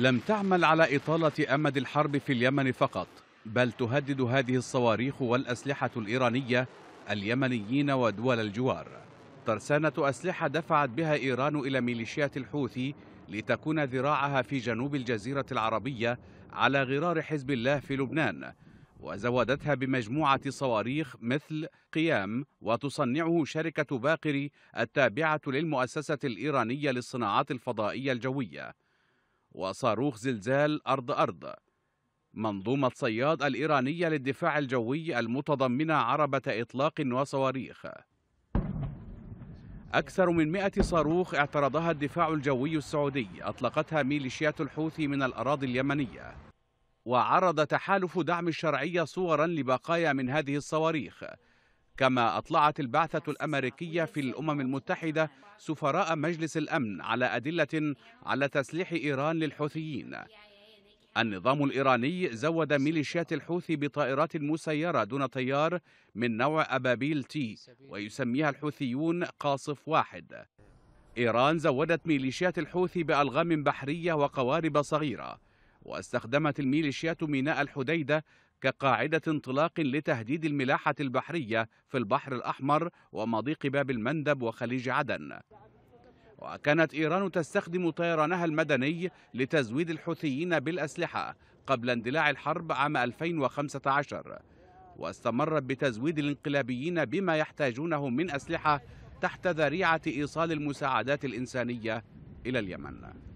لم تعمل على إطالة أمد الحرب في اليمن فقط بل تهدد هذه الصواريخ والأسلحة الإيرانية اليمنيين ودول الجوار ترسانة أسلحة دفعت بها إيران إلى ميليشيات الحوثي لتكون ذراعها في جنوب الجزيرة العربية على غرار حزب الله في لبنان وزودتها بمجموعة صواريخ مثل قيام وتصنعه شركة باقري التابعة للمؤسسة الإيرانية للصناعات الفضائية الجوية وصاروخ زلزال أرض أرض منظومة صياد الإيرانية للدفاع الجوي المتضمنة عربة إطلاق وصواريخ أكثر من 100 صاروخ اعترضها الدفاع الجوي السعودي أطلقتها ميليشيات الحوثي من الأراضي اليمنية وعرض تحالف دعم الشرعية صورا لبقايا من هذه الصواريخ كما أطلعت البعثة الأمريكية في الأمم المتحدة سفراء مجلس الأمن على أدلة على تسليح إيران للحوثيين النظام الإيراني زود ميليشيات الحوثي بطائرات مسيرة دون طيار من نوع أبابيل تي ويسميها الحوثيون قاصف واحد إيران زودت ميليشيات الحوثي بألغام بحرية وقوارب صغيرة واستخدمت الميليشيات ميناء الحديدة كقاعدة انطلاق لتهديد الملاحة البحرية في البحر الأحمر ومضيق باب المندب وخليج عدن وكانت إيران تستخدم طيرانها المدني لتزويد الحوثيين بالأسلحة قبل اندلاع الحرب عام 2015 واستمرت بتزويد الانقلابيين بما يحتاجونه من أسلحة تحت ذريعة إيصال المساعدات الإنسانية إلى اليمن